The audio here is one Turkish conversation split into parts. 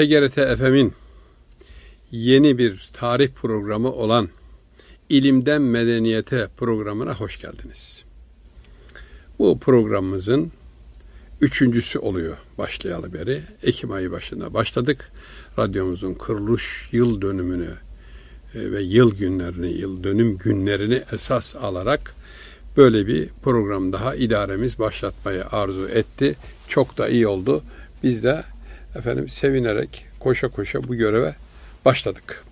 TGRT FM'in yeni bir tarih programı olan İlimden Medeniyete programına hoş geldiniz. Bu programımızın üçüncüsü oluyor başlayalı beri. Ekim ayı başında başladık. Radyomuzun kuruluş yıl dönümünü e, ve yıl günlerini, yıl dönüm günlerini esas alarak böyle bir program daha idaremiz başlatmayı arzu etti. Çok da iyi oldu. Biz de efendim sevinerek koşa koşa bu göreve başladık.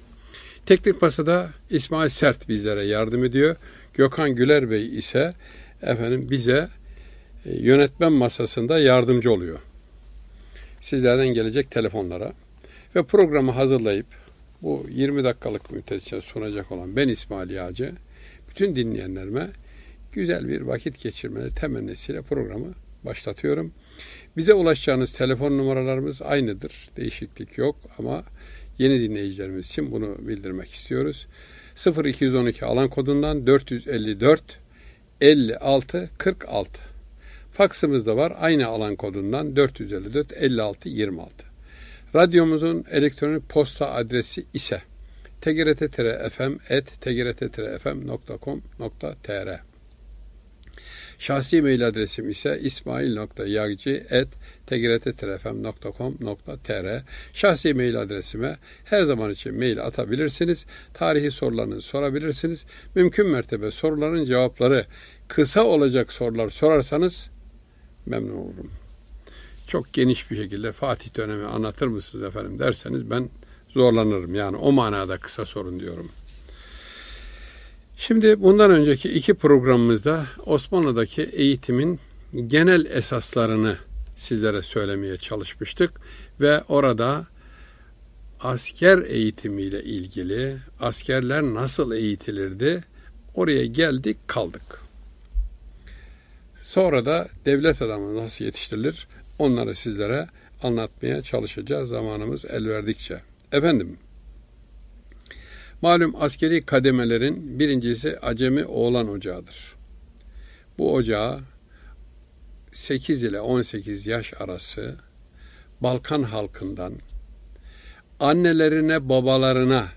Teknik masada İsmail Sert bizlere yardım ediyor. Gökhan Güler Bey ise efendim bize e, yönetmen masasında yardımcı oluyor. Sizlerden gelecek telefonlara ve programı hazırlayıp bu 20 dakikalık müddetçe sunacak olan ben İsmail Yağcı bütün dinleyenlerime güzel bir vakit geçirmeni temennisiyle programı başlatıyorum. Bize ulaşacağınız telefon numaralarımız aynıdır. Değişiklik yok ama yeni dinleyicilerimiz için bunu bildirmek istiyoruz. 0212 alan kodundan 454 56 46. Faksımız da var. Aynı alan kodundan 454 56 26. Radyomuzun elektronik posta adresi ise tgrt-fm.com.tr Şahsi mail adresim ise ismail.yargı.tgrt.com.tr Şahsi mail adresime her zaman için mail atabilirsiniz. Tarihi sorularını sorabilirsiniz. Mümkün mertebe soruların cevapları kısa olacak sorular sorarsanız memnun olurum. Çok geniş bir şekilde Fatih dönemi anlatır mısınız efendim derseniz ben zorlanırım. Yani o manada kısa sorun diyorum. Şimdi bundan önceki iki programımızda Osmanlı'daki eğitimin genel esaslarını sizlere söylemeye çalışmıştık ve orada asker eğitimiyle ilgili askerler nasıl eğitilirdi oraya geldik kaldık. Sonra da devlet adamı nasıl yetiştirilir onları sizlere anlatmaya çalışacağız zamanımız el verdikçe. Efendim Malum askeri kademelerin birincisi Acemi Oğlan Ocağı'dır. Bu ocağa 8 ile 18 yaş arası Balkan halkından annelerine babalarına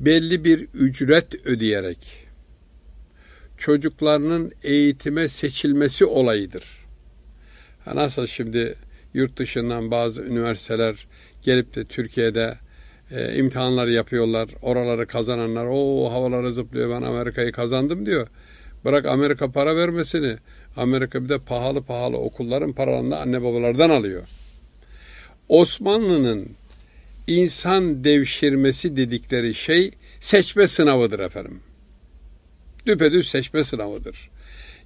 belli bir ücret ödeyerek çocuklarının eğitime seçilmesi olayıdır. nasıl şimdi yurt dışından bazı üniversiteler gelip de Türkiye'de e, imtihanlar yapıyorlar. Oraları kazananlar o havalara zıplıyor ben Amerika'yı kazandım diyor. Bırak Amerika para vermesini. Amerika bir de pahalı pahalı okulların paralarını anne babalardan alıyor. Osmanlı'nın insan devşirmesi dedikleri şey seçme sınavıdır efendim. Düpedüz seçme sınavıdır.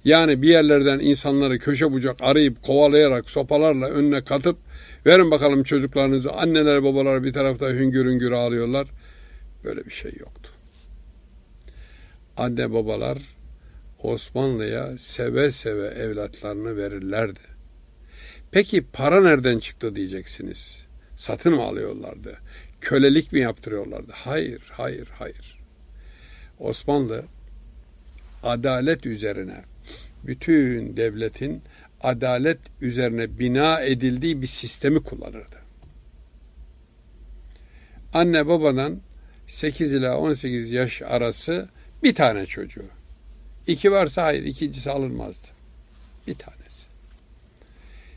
Yani bir yerlerden insanları köşe bucak arayıp kovalayarak sopalarla önüne katıp verin bakalım çocuklarınızı anneler babalar bir tarafta hüngür hüngür ağlıyorlar. Böyle bir şey yoktu. Anne babalar Osmanlı'ya seve seve evlatlarını verirlerdi. Peki para nereden çıktı diyeceksiniz. Satın mı alıyorlardı? Kölelik mi yaptırıyorlardı? Hayır, hayır, hayır. Osmanlı adalet üzerine bütün devletin adalet üzerine bina edildiği bir sistemi kullanırdı. Anne babadan 8 ila 18 yaş arası bir tane çocuğu. İki varsa hayır, ikincisi alınmazdı. Bir tanesi.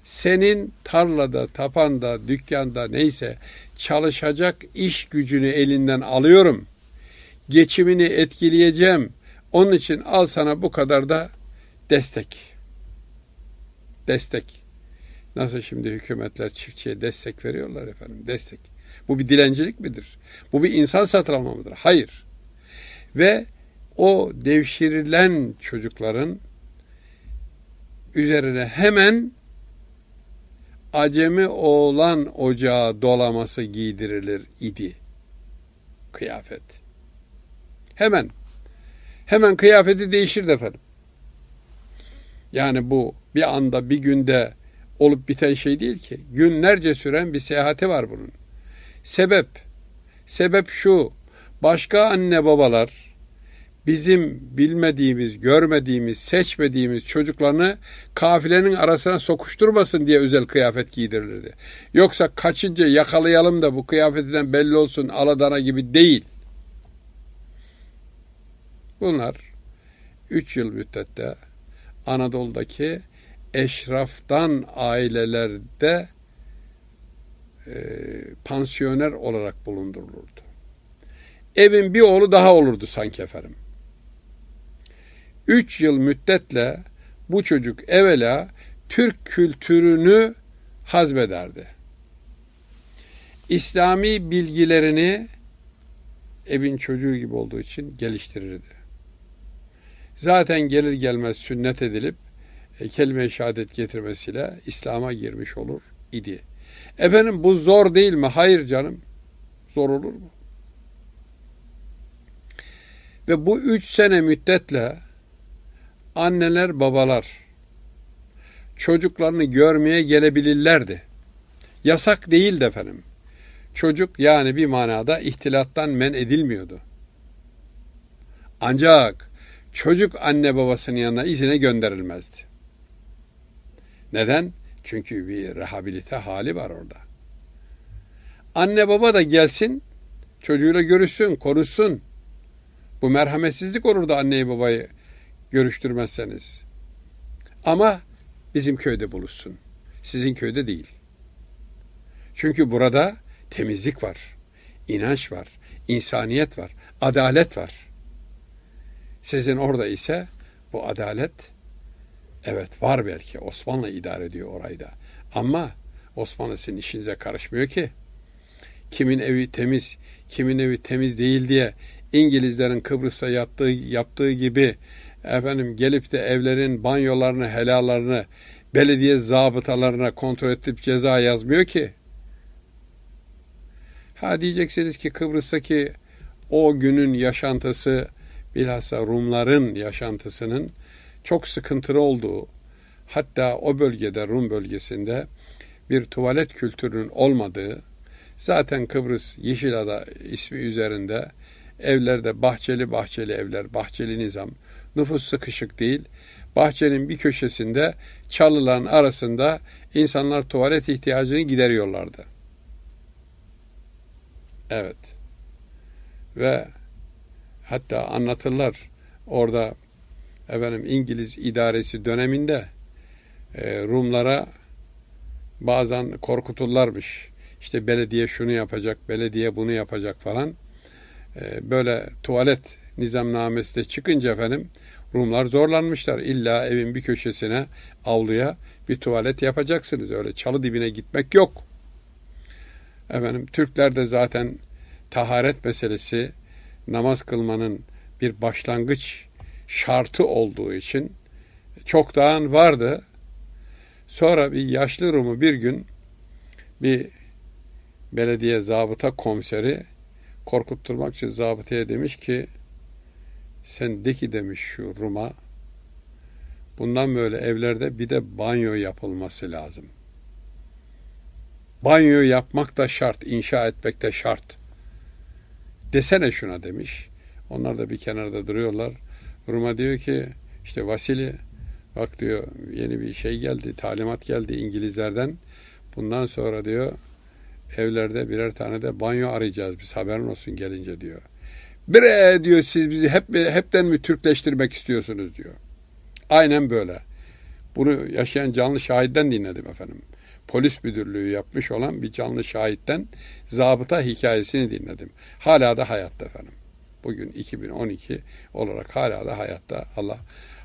Senin tarlada, tapanda, dükkanda neyse çalışacak iş gücünü elinden alıyorum. Geçimini etkileyeceğim. Onun için al sana bu kadar da destek. Destek. Nasıl şimdi hükümetler çiftçiye destek veriyorlar efendim? Destek. Bu bir dilencilik midir? Bu bir insan satın mıdır? Hayır. Ve o devşirilen çocukların üzerine hemen acemi oğlan ocağı dolaması giydirilir idi. Kıyafet. Hemen. Hemen kıyafeti değişirdi efendim. Yani bu bir anda bir günde olup biten şey değil ki. Günlerce süren bir seyahati var bunun. Sebep, sebep şu. Başka anne babalar bizim bilmediğimiz, görmediğimiz, seçmediğimiz çocuklarını kafilenin arasına sokuşturmasın diye özel kıyafet giydirilirdi. Yoksa kaçınca yakalayalım da bu kıyafetinden belli olsun aladana gibi değil. Bunlar 3 yıl müddette Anadolu'daki eşraftan ailelerde e, pansiyoner olarak bulundurulurdu. Evin bir oğlu daha olurdu sanki efendim. Üç yıl müddetle bu çocuk evvela Türk kültürünü hazmederdi. İslami bilgilerini evin çocuğu gibi olduğu için geliştirirdi zaten gelir gelmez sünnet edilip e, kelime-i şehadet getirmesiyle İslam'a girmiş olur idi. Efendim bu zor değil mi? Hayır canım. Zor olur mu? Ve bu üç sene müddetle anneler babalar çocuklarını görmeye gelebilirlerdi. Yasak değildi efendim. Çocuk yani bir manada ihtilattan men edilmiyordu. Ancak çocuk anne babasının yanına izine gönderilmezdi. Neden? Çünkü bir rehabilite hali var orada. Anne baba da gelsin, çocuğuyla görüşsün, konuşsun. Bu merhametsizlik olur da anneyi babayı görüştürmezseniz. Ama bizim köyde buluşsun. Sizin köyde değil. Çünkü burada temizlik var, inanç var, insaniyet var, adalet var. Sizin orada ise bu adalet evet var belki Osmanlı idare ediyor orayı da. Ama Osmanlı sizin işinize karışmıyor ki. Kimin evi temiz, kimin evi temiz değil diye İngilizlerin Kıbrıs'ta yaptığı, yaptığı gibi efendim gelip de evlerin banyolarını, helalarını belediye zabıtalarına kontrol edip ceza yazmıyor ki. Ha diyeceksiniz ki Kıbrıs'taki o günün yaşantısı bilhassa Rumların yaşantısının çok sıkıntılı olduğu, hatta o bölgede Rum bölgesinde bir tuvalet kültürünün olmadığı, zaten Kıbrıs Yeşilada ismi üzerinde evlerde bahçeli bahçeli evler, bahçeli nizam, nüfus sıkışık değil, bahçenin bir köşesinde çalıların arasında insanlar tuvalet ihtiyacını gideriyorlardı. Evet. Ve Hatta anlatırlar orada efendim İngiliz idaresi döneminde e, Rumlara bazen korkuturlarmış. İşte belediye şunu yapacak, belediye bunu yapacak falan. E, böyle tuvalet nizamnamesi de çıkınca efendim Rumlar zorlanmışlar. İlla evin bir köşesine, avluya bir tuvalet yapacaksınız. Öyle çalı dibine gitmek yok. Efendim Türkler de zaten taharet meselesi namaz kılmanın bir başlangıç şartı olduğu için çoktan vardı. Sonra bir yaşlı Rum'u bir gün bir belediye zabıta komiseri korkutturmak için zabıtaya demiş ki sen de ki demiş şu Rum'a bundan böyle evlerde bir de banyo yapılması lazım. Banyo yapmak da şart, inşa etmek de şart.'' desene şuna demiş. Onlar da bir kenarda duruyorlar. Rum'a diyor ki işte Vasili bak diyor yeni bir şey geldi, talimat geldi İngilizlerden. Bundan sonra diyor evlerde birer tane de banyo arayacağız biz haberin olsun gelince diyor. Bre diyor siz bizi hep hepten mi Türkleştirmek istiyorsunuz diyor. Aynen böyle. Bunu yaşayan canlı şahitten dinledim efendim polis müdürlüğü yapmış olan bir canlı şahitten zabıta hikayesini dinledim. Hala da hayatta efendim. Bugün 2012 olarak hala da hayatta. Allah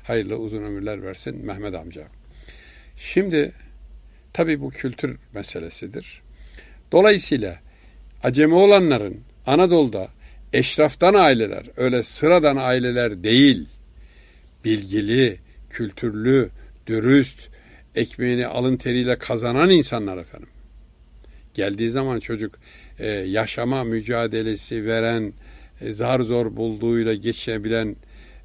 hayırlı uzun ömürler versin Mehmet amca. Şimdi tabii bu kültür meselesidir. Dolayısıyla acemi olanların Anadolu'da eşraftan aileler, öyle sıradan aileler değil, bilgili, kültürlü, dürüst, ekmeğini alın teriyle kazanan insanlar efendim. Geldiği zaman çocuk e, yaşama mücadelesi veren, e, zar zor bulduğuyla geçebilen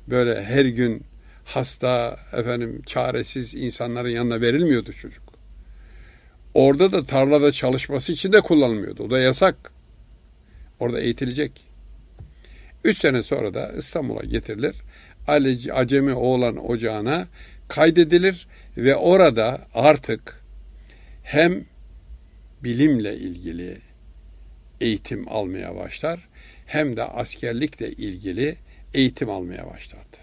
böyle her gün hasta efendim çaresiz insanların yanına verilmiyordu çocuk. Orada da tarlada çalışması için de kullanılmıyordu. O da yasak. Orada eğitilecek. Üç sene sonra da İstanbul'a getirilir. Acemi oğlan ocağına kaydedilir ve orada artık hem bilimle ilgili eğitim almaya başlar hem de askerlikle ilgili eğitim almaya başlardı.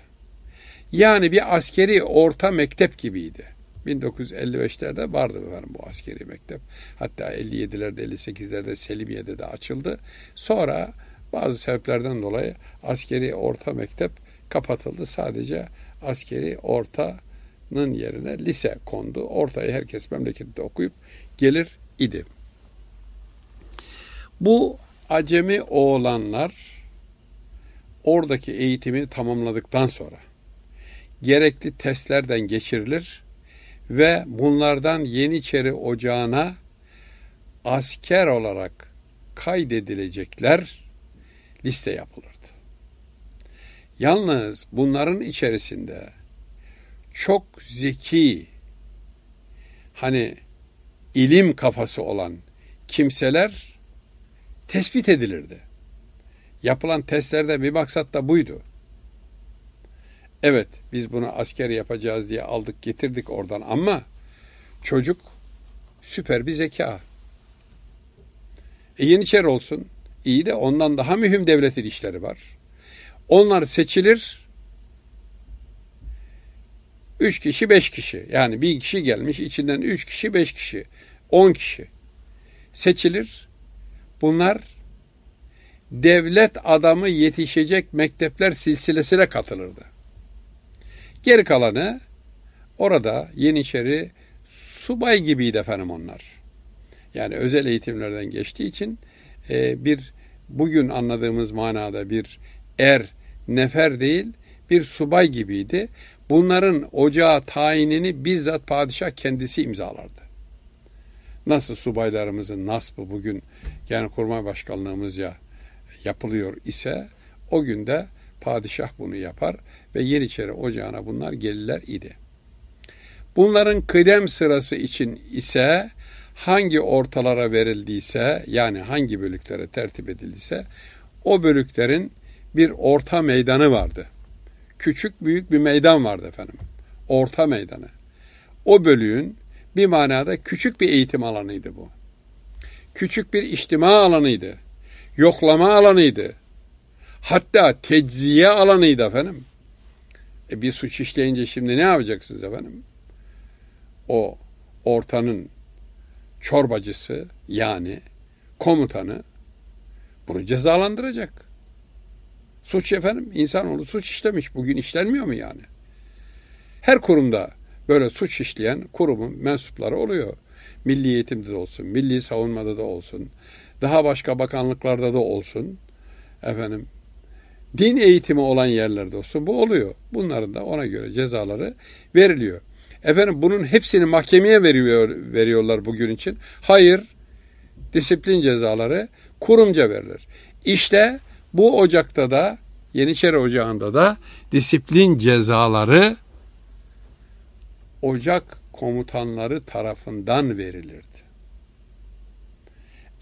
Yani bir askeri orta mektep gibiydi. 1955'lerde vardı efendim bu askeri mektep. Hatta 57'lerde 58'lerde Selimiye'de de açıldı. Sonra bazı sebeplerden dolayı askeri orta mektep kapatıldı. Sadece askeri orta nın yerine lise kondu. Ortayı herkes memlekette okuyup gelir idi. Bu acemi oğlanlar oradaki eğitimini tamamladıktan sonra gerekli testlerden geçirilir ve bunlardan Yeniçeri Ocağı'na asker olarak kaydedilecekler liste yapılırdı. Yalnız bunların içerisinde çok zeki hani ilim kafası olan kimseler tespit edilirdi. Yapılan testlerde bir maksat da buydu. Evet biz bunu asker yapacağız diye aldık getirdik oradan ama çocuk süper bir zeka. E Yeniçer olsun iyi de ondan daha mühim devletin işleri var. Onlar seçilir 3 kişi, 5 kişi. Yani bir kişi gelmiş, içinden 3 kişi, 5 kişi, 10 kişi seçilir. Bunlar devlet adamı yetişecek mektepler silsilesine katılırdı. Geri kalanı orada Yeniçeri subay gibiydi efendim onlar. Yani özel eğitimlerden geçtiği için e, bir bugün anladığımız manada bir er, nefer değil bir subay gibiydi. Bunların ocağı tayinini bizzat padişah kendisi imzalardı. Nasıl subaylarımızın nasbı bugün Genelkurmay ya yapılıyor ise o günde padişah bunu yapar ve Yeniçeri ocağına bunlar gelirler idi. Bunların kıdem sırası için ise hangi ortalara verildiyse yani hangi bölüklere tertip edildiyse o bölüklerin bir orta meydanı vardı.'' küçük büyük bir meydan vardı efendim. Orta meydanı. O bölüğün bir manada küçük bir eğitim alanıydı bu. Küçük bir içtima alanıydı. Yoklama alanıydı. Hatta tecziye alanıydı efendim. E bir suç işleyince şimdi ne yapacaksınız efendim? O ortanın çorbacısı yani komutanı bunu cezalandıracak. Suç efendim insanoğlu suç işlemiş. Bugün işlenmiyor mu yani? Her kurumda böyle suç işleyen kurumun mensupları oluyor. Milli eğitimde de olsun, milli savunmada da olsun, daha başka bakanlıklarda da olsun. Efendim din eğitimi olan yerlerde olsun bu oluyor. Bunların da ona göre cezaları veriliyor. Efendim bunun hepsini mahkemeye veriyor, veriyorlar bugün için. Hayır, disiplin cezaları kurumca verilir. İşte bu ocakta da Yeniçeri Ocağı'nda da disiplin cezaları ocak komutanları tarafından verilirdi.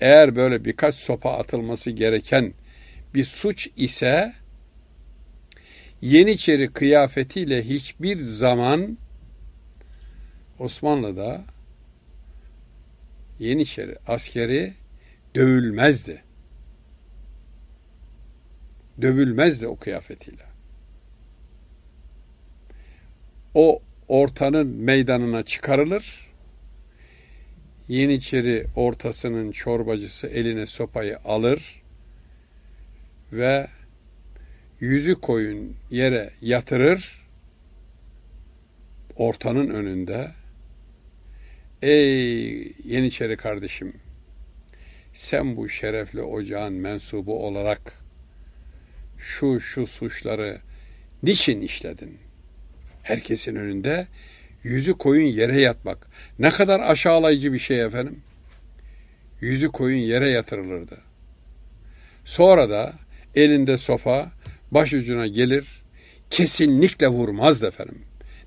Eğer böyle birkaç sopa atılması gereken bir suç ise Yeniçeri kıyafetiyle hiçbir zaman Osmanlı'da Yeniçeri askeri dövülmezdi dövülmezdi o kıyafetiyle. O ortanın meydanına çıkarılır. Yeniçeri ortasının çorbacısı eline sopayı alır ve yüzü koyun yere yatırır ortanın önünde. Ey Yeniçeri kardeşim sen bu şerefli ocağın mensubu olarak şu şu suçları niçin işledin? Herkesin önünde yüzü koyun yere yatmak. Ne kadar aşağılayıcı bir şey efendim. Yüzü koyun yere yatırılırdı. Sonra da elinde sopa başucuna gelir kesinlikle vurmazdı efendim.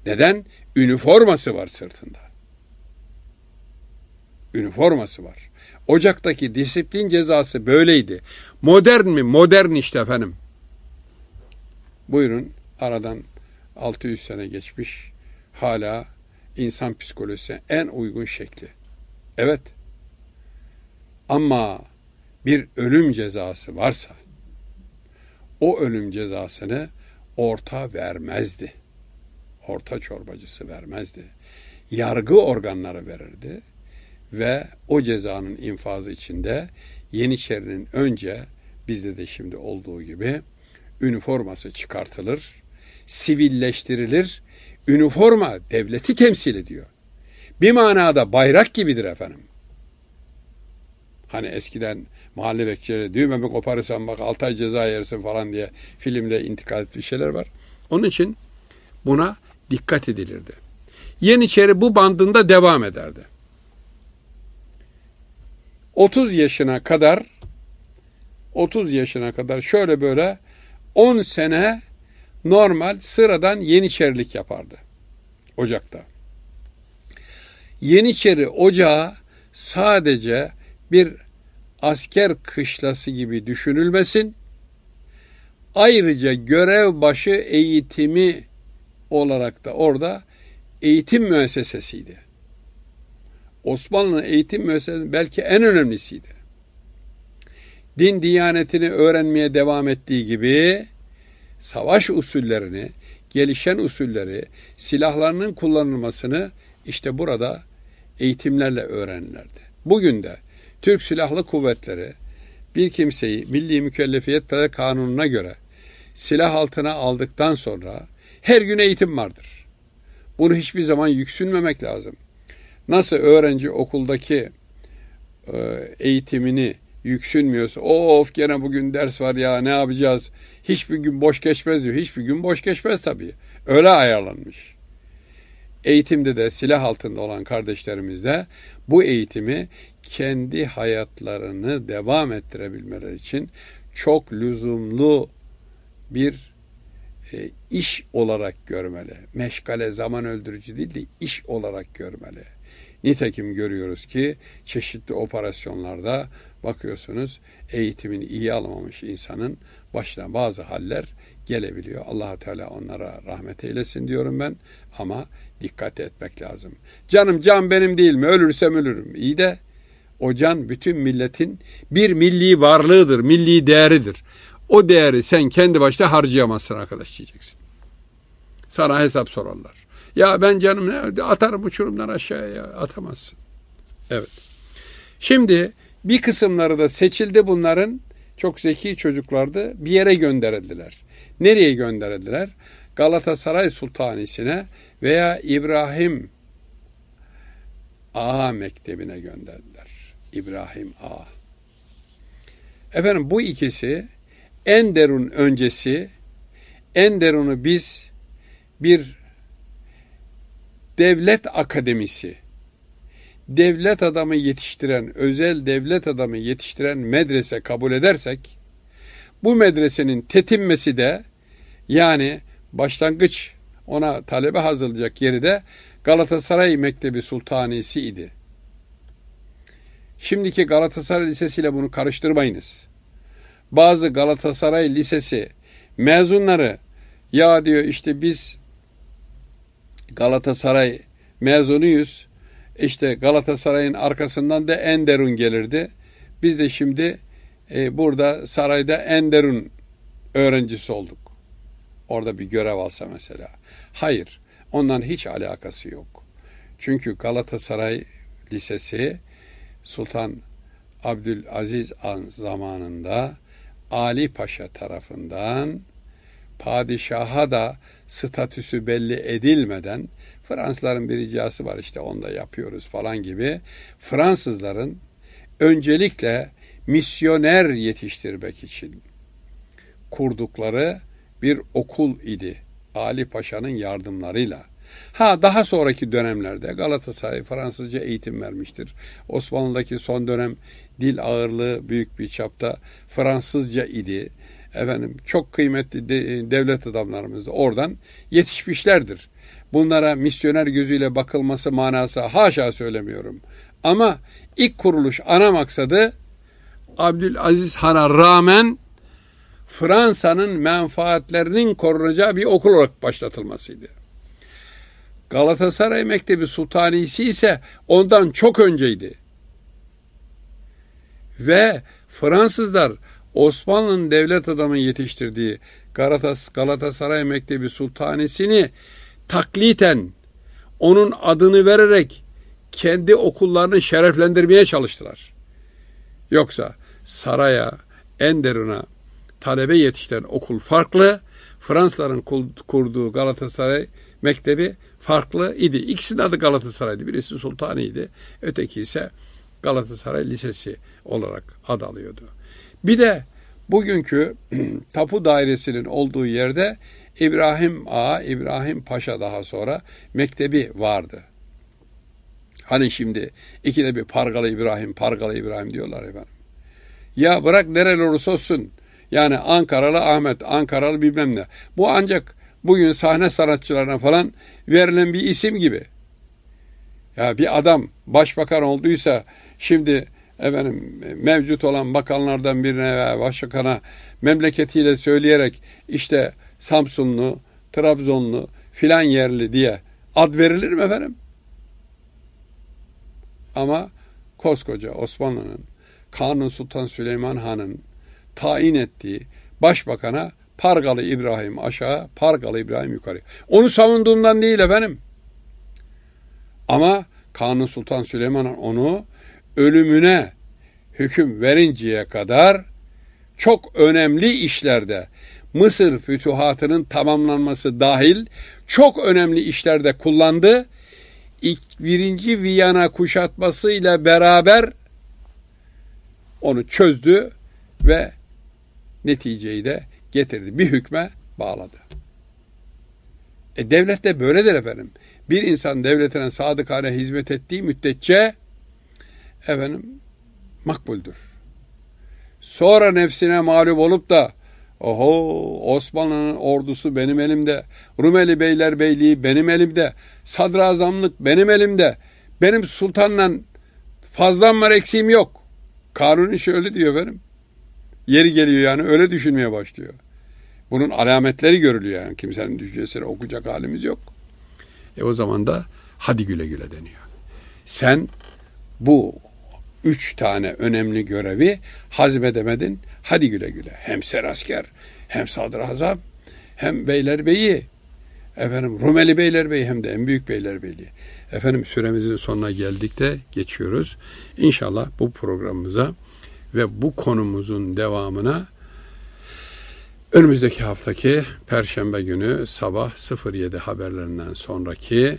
Neden? Üniforması var sırtında. Üniforması var. Ocaktaki disiplin cezası böyleydi. Modern mi? Modern işte efendim. Buyurun aradan 600 sene geçmiş hala insan psikolojisine en uygun şekli. Evet. Ama bir ölüm cezası varsa o ölüm cezasını orta vermezdi. Orta çorbacısı vermezdi. Yargı organları verirdi ve o cezanın infazı içinde Yeniçerinin önce bizde de şimdi olduğu gibi üniforması çıkartılır, sivilleştirilir. Üniforma devleti temsil ediyor. Bir manada bayrak gibidir efendim. Hani eskiden mahalle bekçileri düğmemi koparırsan bak 6 ay ceza yersin falan diye filmde intikal etmiş şeyler var. Onun için buna dikkat edilirdi. Yeniçeri bu bandında devam ederdi. 30 yaşına kadar 30 yaşına kadar şöyle böyle 10 sene normal sıradan yeniçerilik yapardı ocakta. Yeniçeri ocağı sadece bir asker kışlası gibi düşünülmesin. Ayrıca görev başı eğitimi olarak da orada eğitim müessesesiydi. Osmanlı'nın eğitim müessesesi belki en önemlisiydi din diyanetini öğrenmeye devam ettiği gibi savaş usullerini, gelişen usulleri, silahlarının kullanılmasını işte burada eğitimlerle öğrenirlerdi. Bugün de Türk Silahlı Kuvvetleri bir kimseyi Milli Mükellefiyet Kanunu'na göre silah altına aldıktan sonra her gün eğitim vardır. Bunu hiçbir zaman yüksünmemek lazım. Nasıl öğrenci okuldaki e, eğitimini yüksünmüyoruz. Of gene bugün ders var ya ne yapacağız? Hiçbir gün boş geçmez diyor. Hiçbir gün boş geçmez tabii. Öyle ayarlanmış. Eğitimde de silah altında olan kardeşlerimiz de bu eğitimi kendi hayatlarını devam ettirebilmeleri için çok lüzumlu bir e, iş olarak görmeli. Meşgale zaman öldürücü değil de iş olarak görmeli. Nitekim görüyoruz ki çeşitli operasyonlarda Bakıyorsunuz eğitimini iyi alamamış insanın başına bazı haller gelebiliyor. allah Teala onlara rahmet eylesin diyorum ben ama dikkat etmek lazım. Canım can benim değil mi? Ölürsem ölürüm. İyi de o can bütün milletin bir milli varlığıdır, milli değeridir. O değeri sen kendi başta harcayamazsın arkadaş diyeceksin. Sana hesap sorarlar. Ya ben canım ne atarım uçurumdan aşağıya atamazsın. Evet. Şimdi bir kısımları da seçildi bunların. Çok zeki çocuklardı. Bir yere gönderildiler. Nereye gönderildiler? Galatasaray Sultanisi'ne veya İbrahim Ağa Mektebi'ne gönderdiler. İbrahim Ağa. Efendim bu ikisi Enderun öncesi Enderun'u biz bir devlet akademisi devlet adamı yetiştiren, özel devlet adamı yetiştiren medrese kabul edersek, bu medresenin tetinmesi de yani başlangıç ona talebe hazırlayacak yeri de Galatasaray Mektebi Sultanisi idi. Şimdiki Galatasaray Lisesi ile bunu karıştırmayınız. Bazı Galatasaray Lisesi mezunları ya diyor işte biz Galatasaray mezunuyuz işte Galatasaray'ın arkasından da Enderun gelirdi. Biz de şimdi e, burada sarayda Enderun öğrencisi olduk. Orada bir görev alsa mesela. Hayır, ondan hiç alakası yok. Çünkü Galatasaray Lisesi Sultan Abdülaziz zamanında Ali Paşa tarafından padişaha da statüsü belli edilmeden Fransızların bir ricası var işte onu da yapıyoruz falan gibi Fransızların öncelikle misyoner yetiştirmek için kurdukları bir okul idi. Ali Paşa'nın yardımlarıyla. Ha daha sonraki dönemlerde Galatasaray Fransızca eğitim vermiştir. Osmanlı'daki son dönem dil ağırlığı büyük bir çapta Fransızca idi efendim çok kıymetli de, e, devlet adamlarımız da oradan yetişmişlerdir. Bunlara misyoner gözüyle bakılması manası haşa söylemiyorum. Ama ilk kuruluş ana maksadı Abdülaziz Han'a rağmen Fransa'nın menfaatlerinin korunacağı bir okul olarak başlatılmasıydı. Galatasaray Mektebi Sultanisi ise ondan çok önceydi. Ve Fransızlar Osmanlı'nın devlet adamı yetiştirdiği Galatas Galatasaray Mektebi Sultanesi'ni takliten onun adını vererek kendi okullarını şereflendirmeye çalıştılar. Yoksa saraya, Enderun'a talebe yetiştiren okul farklı, Fransızların kurduğu Galatasaray Mektebi farklı idi. İkisinin adı Galatasaray'dı. Birisi Sultani'ydi, öteki ise Galatasaray Lisesi olarak ad alıyordu. Bir de bugünkü tapu dairesinin olduğu yerde İbrahim Ağa, İbrahim Paşa daha sonra mektebi vardı. Hani şimdi ikide bir Pargalı İbrahim, Pargalı İbrahim diyorlar efendim. Ya bırak nereli olursa olsun. Yani Ankaralı Ahmet, Ankaralı bilmem ne. Bu ancak bugün sahne sanatçılarına falan verilen bir isim gibi. Ya bir adam başbakan olduysa şimdi efendim mevcut olan bakanlardan birine veya başkana memleketiyle söyleyerek işte Samsunlu, Trabzonlu filan yerli diye ad verilir mi efendim? Ama koskoca Osmanlı'nın Kanun Sultan Süleyman Han'ın tayin ettiği başbakana Pargalı İbrahim aşağı, Pargalı İbrahim yukarı. Onu savunduğumdan değil efendim. Ama Kanun Sultan Süleyman Han onu ölümüne hüküm verinceye kadar çok önemli işlerde Mısır fütuhatının tamamlanması dahil çok önemli işlerde kullandı. İlk Birinci Viyana kuşatması ile beraber onu çözdü ve neticeyi de getirdi. Bir hükme bağladı. E devlet de böyledir efendim. Bir insan devletine sadıkane hizmet ettiği müddetçe efendim makbuldür. Sonra nefsine mağlup olup da oho Osmanlı'nın ordusu benim elimde, Rumeli Beyler Beyliği benim elimde, sadrazamlık benim elimde, benim sultanla fazlam var eksiğim yok. Karun işi öyle diyor efendim. Yeri geliyor yani öyle düşünmeye başlıyor. Bunun alametleri görülüyor yani kimsenin düşüncesini okuyacak halimiz yok. E o zaman da hadi güle güle deniyor. Sen bu üç tane önemli görevi hazmedemedin. Hadi güle güle. Hem serasker, hem sadrazam, hem beylerbeyi, efendim Rumeli Beylerbeyi hem de en büyük Beylerbeyi. Efendim süremizin sonuna geldik de geçiyoruz. İnşallah bu programımıza ve bu konumuzun devamına önümüzdeki haftaki Perşembe günü sabah 07 haberlerinden sonraki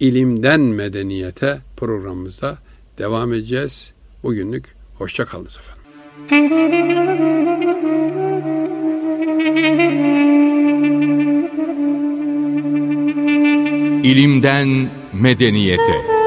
ilimden medeniyete programımızda devam edeceğiz. Bugünlük hoşça kalınız efendim. İlimden medeniyete.